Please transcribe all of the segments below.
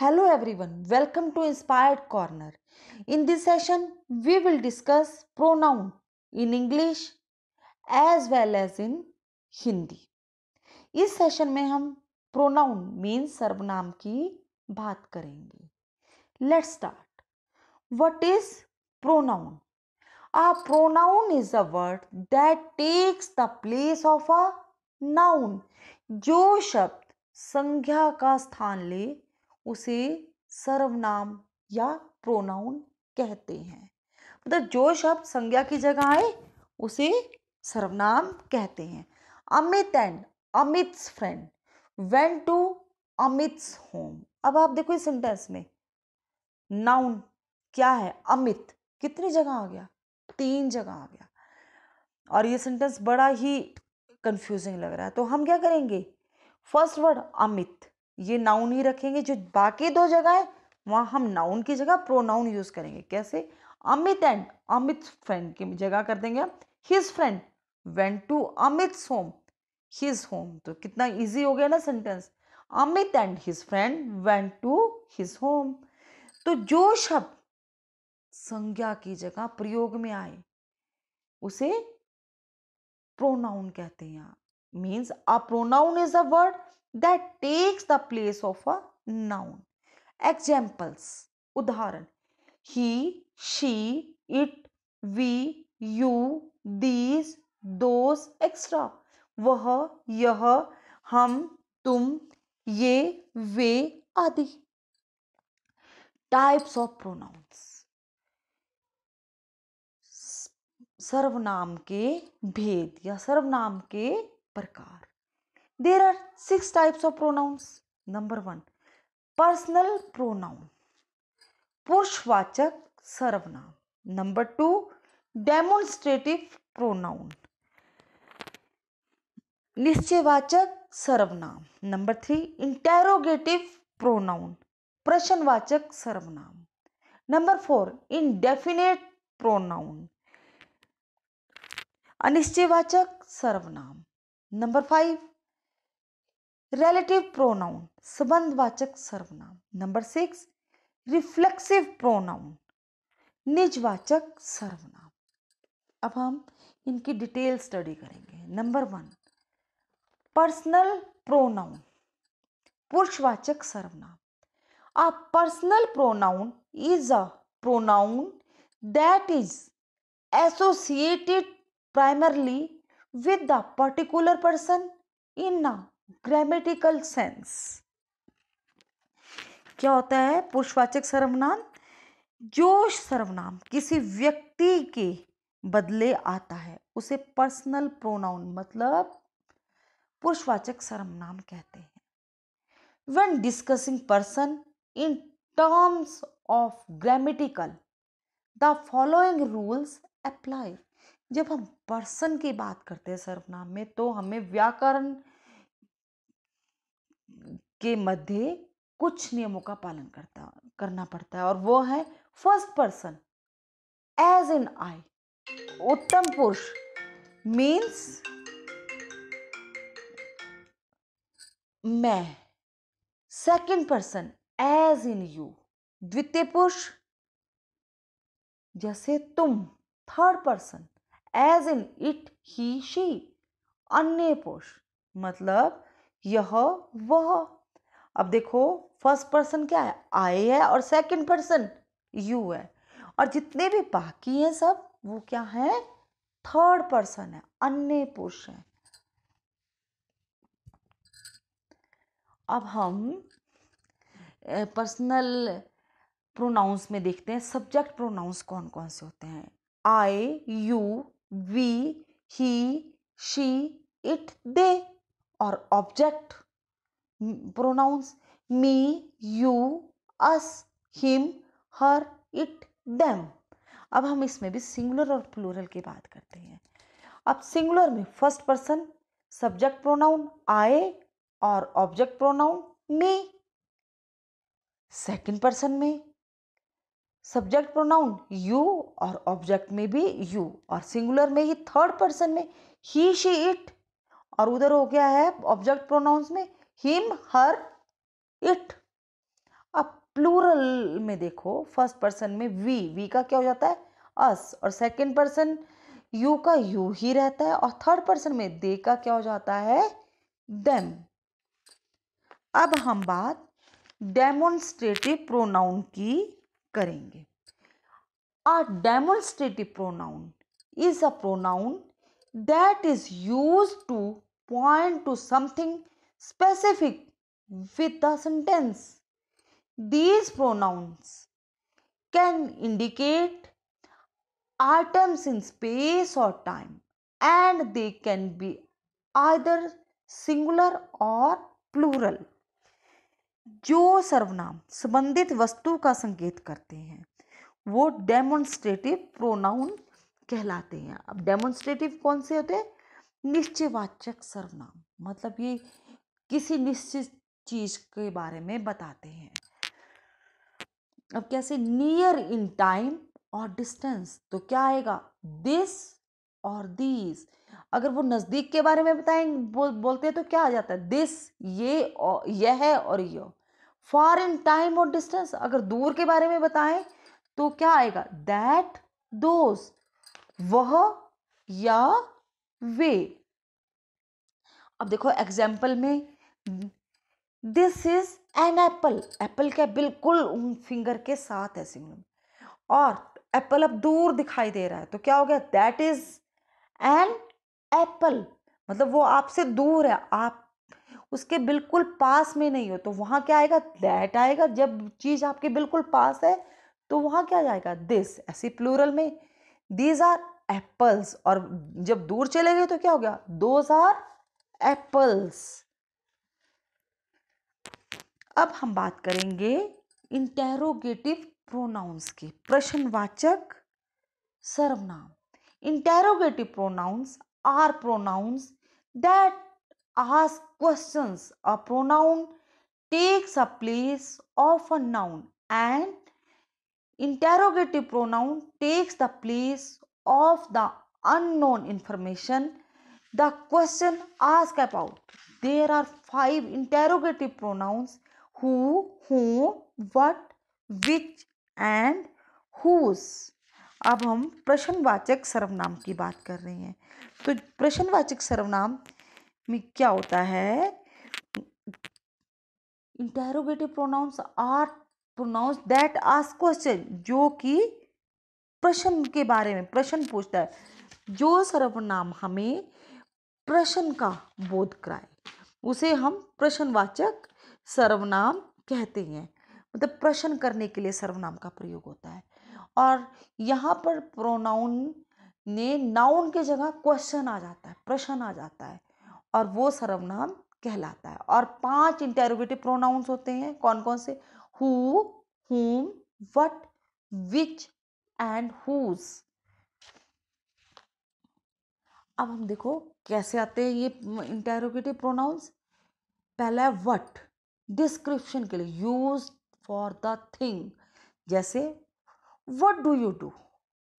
Hello everyone, welcome to Inspired Corner. In this session, we will discuss pronoun in English as well as in Hindi. इस session में हम pronoun mean सर्वनाम की बात करेंगे let start what is pronoun a pronoun is a word that takes the place of a noun जो शब्द संज्ञा का स्थान ले उसे सर्वनाम या प्रोनाउन कहते हैं मतलब जो शब्द संज्ञा की जगह आए उसे सर्वनाम कहते हैं Amit and Amit's friend went to Amit's home अब आप देखो इस सेंटेंस में नाउन क्या है अमित कितनी जगह आ गया तीन जगह आ गया और ये सेंटेंस बड़ा ही कंफ्यूजिंग लग रहा है तो हम क्या करेंगे फर्स्ट वर्ड अमित ये नाउन ही रखेंगे जो बाकी दो जगह है वहाँ हम नाउन की जगह प्रोनाउन यूज़ करेंगे कैसे अमित एंड अमित फ्रेंड की जगह कर देंगे हम his friend went to Amit home his home तो कितना इजी हो गया ना sentence Amit and his friend went to his home तो जो शब्द संज्ञा की जगह प्रयोग में आए उसे प्रोनाउन कहते हैं means a pronoun is a word that takes the place of a noun examples उदाहरण he she it we you these दो एक्स्ट्रा वह यह हम तुम ये वे आदि टाइप्स ऑफ प्रोनाउंस सर्वनाम के भेद या सर्वनाम के प्रकार there are six types of pronouns number one personal pronoun पुरुषवाचक सर्वनाम नंबर टू डेमोन्स्ट्रेटिव प्रोनाउन निश्चयवाचक सर्वनाम नंबर थ्री इंटेरोगेटिव प्रोनाउन प्रश्नवाचक सर्वनाम नंबर फोर इनडेफिनेट प्रोनाउन अनिश्चयवाचक सर्वनाम नंबर फाइव रिलेटिव प्रोनाउन संबंधवाचक सर्वनाम नंबर सिक्स रिफ्लेक्सिव प्रोनाउन निजवाचक सर्वनाम अब हम इनकी डिटेल स्टडी करेंगे नंबर वन पर्सनल प्रोनाउन पुरुषवाचक सर्वनाम a personal pronoun is a pronoun that is associated primarily with the particular person in a grammatical sense क्या होता है पुरुषवाचक सर्वनाम जोश सर्वनाम किसी व्यक्ति के बदले आता है उसे पर्सनल प्रोनाउन मतलब पुरुषवाचक सर्वनाम कहते हैं when discussing person in terms of grammatical the following rules apply जब हम पर्सन की बात करते हैं सर्वनाम में तो हमें व्याकरण के मध्य कुछ नियमों का पालन करता करना पड़ता है और वो है first person as in I उत्तम पुरुष मीन्स मैं second person as in you द्वितीय पुरुष जैसे तुम third person as in it he she अन्य पुरुष मतलब यह वह अब देखो फर्स्ट पर्सन क्या है आई है और सेकंड पर्सन यू है और जितने भी बाकी हैं सब वो क्या है थर्ड पर्सन है अन्य पुरुष है अब हम पर्सनल प्रोनाउंस में देखते हैं सब्जेक्ट प्रोनाउंस कौन कौन से होते हैं I you we he she it they और object pronouns me you us him her it them अब हम इसमें भी सिंगुलर और प्लूरल की बात करते हैं अब सिंगुलर में first person subject pronoun I और object pronoun me second person में सब्जेक्ट प्रोनाउन यू और ऑब्जेक्ट में भी यू और सिंगुलर में ही थर्ड पर्सन में ही शी इट और उधर हो गया है ऑब्जेक्ट प्रोनाउंस में हिम हर इट अब प्लूरल में देखो फर्स्ट पर्सन में वी वी का क्या हो जाता है अस और सेकेंड पर्सन यू का यू ही रहता है और थर्ड पर्सन में दे का क्या हो जाता है देम अब हम बात डेमोन्स्ट्रेटिव प्रोनाउन की करेंगे a demonstrative pronoun is a pronoun that is use to point to something specific with the sentence. These pronouns can indicate items in space or time and they can be either singular or plural जो सर्वनाम संबंधित वस्तु का संकेत करते हैं वो demonstrative pronoun कहलाते हैं अब डेमोन्स्ट्रेटिव कौन से होते हैं निश्चयवाचक सर्वनाम मतलब ये किसी निश्चित चीज के बारे में बताते हैं अब कैसे नियर इन टाइम और डिस्टेंस तो क्या आएगा दिस और दीज अगर वो नज़दीक के बारे में बताएंगे बोल, बोलते हैं तो क्या आ जाता है दिस ये और यह और यो फॉर इन टाइम और डिस्टेंस अगर दूर के बारे में बताएं तो क्या आएगा दैट दोस वह या वे अब देखो एग्जाम्पल में this is an apple apple क्या बिल्कुल फिंगर के साथ है सिंगल और एप्पल अब दूर दिखाई दे रहा है तो क्या हो गया दैट इज एन एप्पल मतलब वो आपसे दूर है आप उसके बिल्कुल पास में नहीं हो तो वहाँ क्या आएगा दैट आएगा जब चीज़ आपके बिल्कुल पास है तो वहाँ क्या जाएगा दिस ऐसी प्लूरल में दीज आर एप्पल्स और जब दूर चले गए तो क्या हो गया दोज आर एप्पल्स अब हम बात करेंगे इंटेरोगेटिव प्रोनाउंस की प्रश्नवाचक सर्वनाम interrogative pronouns are pronouns that ask question a pronoun takes a place of a noun and interrogative pronoun takes the place of the unknown information the question ask about there are five interrogative pronouns who, whom, what, which and whose अब हम प्रश्नवाचक सर्वनाम की बात कर रहे हैं तो प्रश्नवाचक सर्वनाम में क्या होता है interrogative pronouns are pronouns that ask question जो कि प्रश्न के बारे में प्रश्न पूछता है जो सर्वनाम हमें प्रश्न का बोध कराए उसे हम प्रश्नवाचक सर्वनाम कहते हैं मतलब प्रश्न करने के लिए सर्वनाम का प्रयोग होता है और यहाँ पर प्रोनाउन ने नाउन के जगह क्वेश्चन आ जाता है प्रश्न आ जाता है और वो सर्वनाम कहलाता है और पांच इंटेरोगेटिव प्रोनाउंस होते हैं कौन कौन से हु हुम वट विच एंड हुज अब हम देखो कैसे आते हैं ये इंटेरोगेटिव प्रोनाउंस पहला है वट डिस्क्रिप्शन के लिए यूज फॉर द थिंग जैसे वट डू यू डू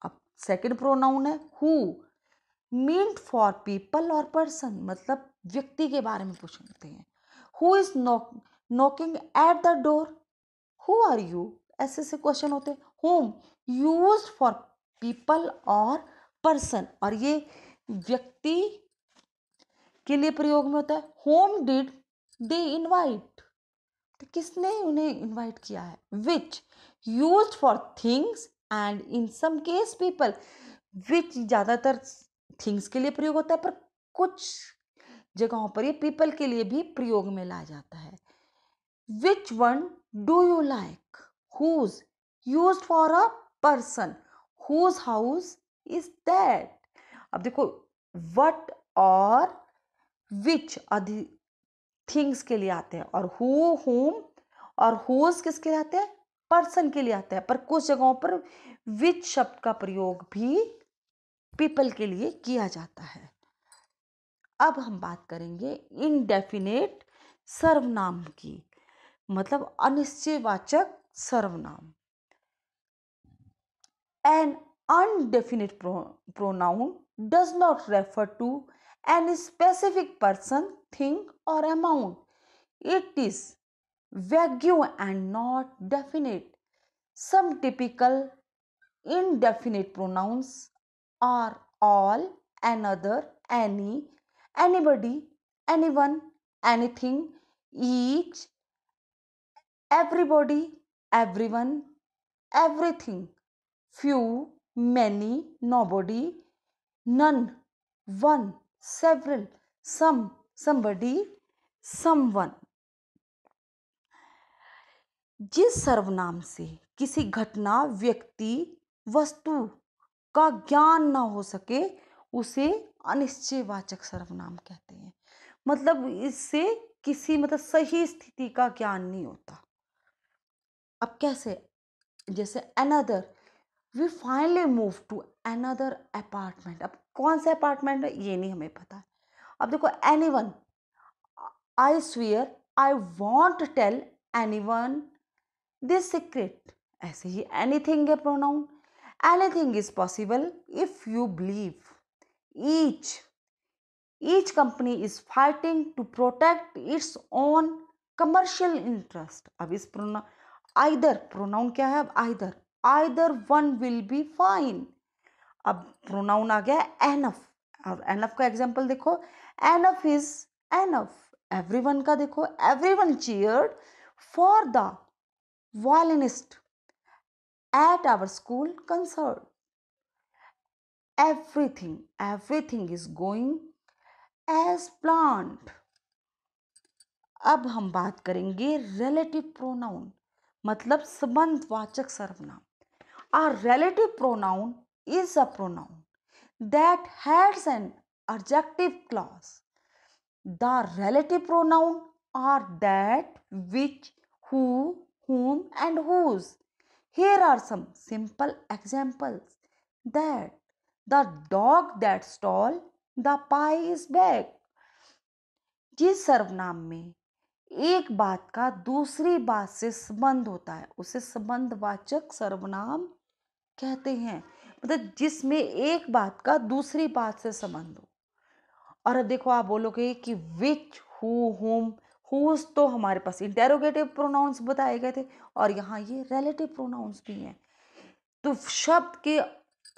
अब सेकेंड प्रोनाउन है हु मीन्ड फॉर पीपल और पर्सन मतलब व्यक्ति के बारे में पूछते हैं who is knocking at the door who are you ऐसे ऐसे क्वेश्चन होते हैं होम यूज फॉर पीपल और पर्सन और ये व्यक्ति के लिए प्रयोग में होता है होम डिड दे इनवाइट तो किसने उन्हें इनवाइट किया है which use for things and in some case people which ज़्यादातर थिंग्स के लिए प्रयोग होता है पर कुछ जगहों पर ये पीपल के लिए भी प्रयोग में लाया जाता है which one do you like whose use for a person whose house is that अब देखो वट और विच थिंग्स के लिए आते हैं और हु होम और हुज किसके लिए आते हैं पर्सन के लिए आते हैं पर कुछ जगहों पर विच शब्द का प्रयोग भी पीपल के लिए किया जाता है अब हम बात करेंगे इनडेफिनेट सर्वनाम की मतलब अनिश्चयवाचक सर्वनाम an indefinite pro pronoun does not refer to An specific person, thing or amount. It is vague and not definite. Some typical indefinite pronouns are all, another, any, anybody, anyone, anything, each, everybody, everyone, everything, few, many, nobody, none, one, several, some, somebody, someone. जिस सर्वनाम से किसी घटना व्यक्ति वस्तु का ज्ञान ना हो सके उसे अनिश्चयवाचक सर्वनाम कहते हैं मतलब इससे किसी मतलब सही स्थिति का ज्ञान नहीं होता अब कैसे जैसे another we finally move to another apartment अब कौन सा अपार्टमेंट है ये नहीं हमें पता अब देखो anyone I swear I won't tell anyone this secret ऐसे ही एनी थिंग है pronoun anything is possible if you believe each each company is fighting to protect its own commercial interest अब इस pronoun either pronoun क्या है अब either either one will be fine अब pronoun आ गया enough और एनफ का एग्जाम्पल देखो एनफ इज एनफ वन का देखो everyone cheer for the violinist at our school concert everything everything is going as planned अब हम बात करेंगे रिलेटिव प्रोनाउन मतलब संबंधवाचक सर्वनाम A relative pronoun is a pronoun that has an adjective clause. The relative pronoun are that, which, who, whom and whose. Here are some simple examples. That, the dog that stole the pie is back. जिस सर्वनाम में एक बात का दूसरी बात से संबंध होता है उसे संबंधवाचक सर्वनाम कहते हैं मतलब जिसमें एक बात का दूसरी बात से संबंध हो और अब देखो आप बोलोगे कि विच हु हुज तो हमारे पास इंटेरोगेटिव प्रोनाउंस बताए गए थे और यहाँ ये रिलेटिव प्रोनाउंस भी हैं तो शब्द के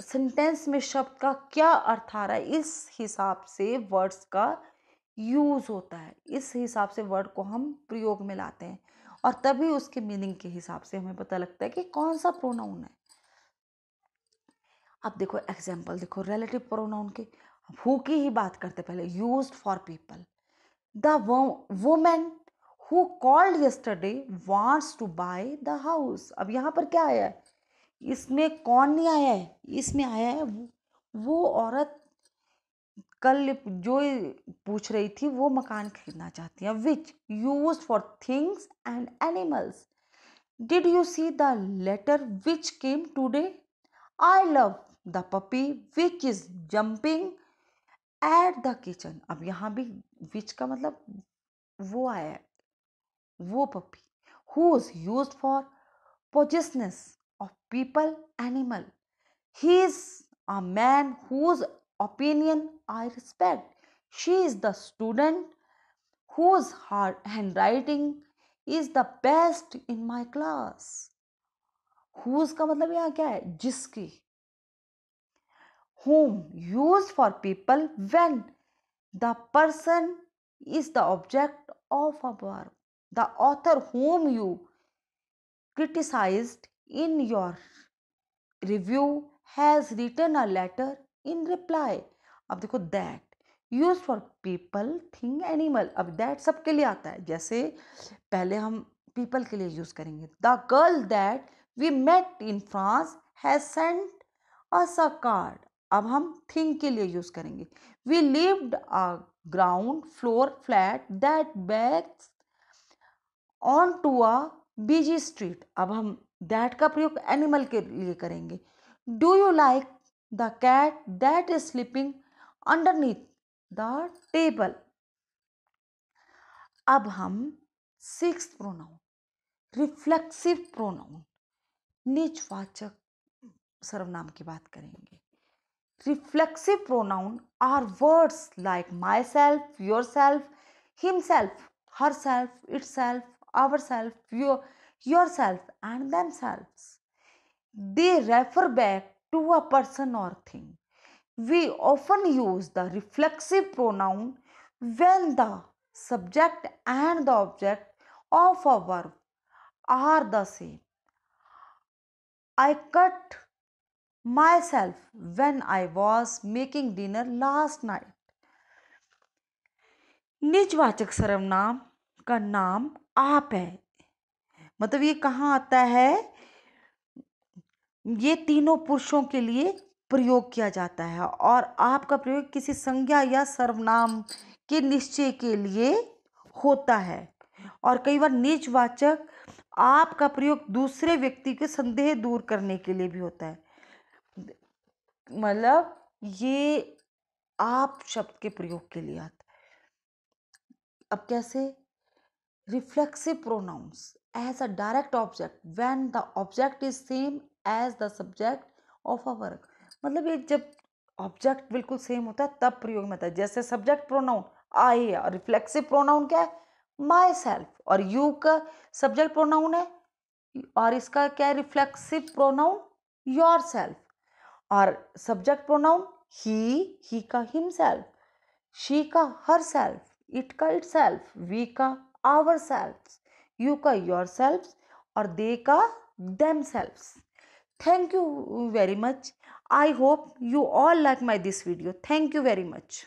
सेंटेंस में शब्द का क्या अर्थ आ रहा है इस हिसाब से वर्ड्स का यूज़ होता है इस हिसाब से वर्ड को हम प्रयोग में लाते हैं और तभी उसके मीनिंग के हिसाब से हमें पता लगता है कि कौन सा प्रोनाउन है अब देखो एग्जाम्पल देखो रिलेटिव प्रोनाउन के हु की ही बात करते पहले use for people the women who called yesterday wants to buy the house अब यहाँ पर क्या आया है इसमें कौन नहीं आया है इसमें आया है वो, वो औरत कल जो पूछ रही थी वो मकान खरीदना चाहती है which use for things and animals did you see the letter which came today I love the puppy which is jumping at the kitchen अब यहाँ भी विच का मतलब वो आया है वो puppy who is use for possessions of people animal he is a man whose opinion I respect she is the student whose hard hand writing is the best in my class whose का मतलब यहाँ क्या है जिसकी whom used for people when the person is the object of a verb the author whom you criticized in your review has written a letter in reply अब देखो that use for people thing animal अब that सबके liye aata hai jaise pehle hum people ke liye use karenge the girl that we met in france has sent us a card अब हम think के लिए use करेंगे we lived a ground floor flat that backs on to a busy street अब हम that का प्रयोग animal के लिए करेंगे do you like the cat that is sleeping underneath the table अब हम सिक्स प्रोनाउन रिफ्लेक्सिव प्रोनाउन निजवाचक सर्वनाम की बात करेंगे reflexive pronoun are words like myself, yourself, himself, herself, itself, ourself, your, yourself, and themselves. They refer back to a person or thing. We often use the reflexive pronoun when the subject and the object of a verb are the same. I cut myself when I was making dinner last night. निजवाचक सर्वनाम का नाम आप है मतलब ये कहाँ आता है ये तीनों पुरुषों के लिए प्रयोग किया जाता है और आपका प्रयोग किसी संज्ञा या सर्वनाम के निश्चय के लिए होता है और कई बार निजवाचक आपका प्रयोग दूसरे व्यक्ति के संदेह दूर करने के लिए भी होता है मतलब ये आप शब्द के प्रयोग के लिए आता है अब कैसे reflexive pronouns as a direct object when the object is same as the subject of a work मतलब ये जब ऑब्जेक्ट बिल्कुल सेम होता है तब प्रयोग में आता है जैसे सब्जेक्ट प्रोनाउन आई है और रिफ्लेक्सिव प्रोनाउन क्या है माई सेल्फ और यू का सब्जेक्ट प्रोनाउन है और इसका क्या है रिफ्लेक्सिव प्रोनाउन योर सेल्फ और सब्जेक्ट प्रोनाउन ही ही का हिमसेल्फ शी का हर सेल्फ इट का इट सेल्फ वी का आवर सेल्फ यू का योर सेल्फ और दे का themself thank you very much I hope you all like my this video thank you very much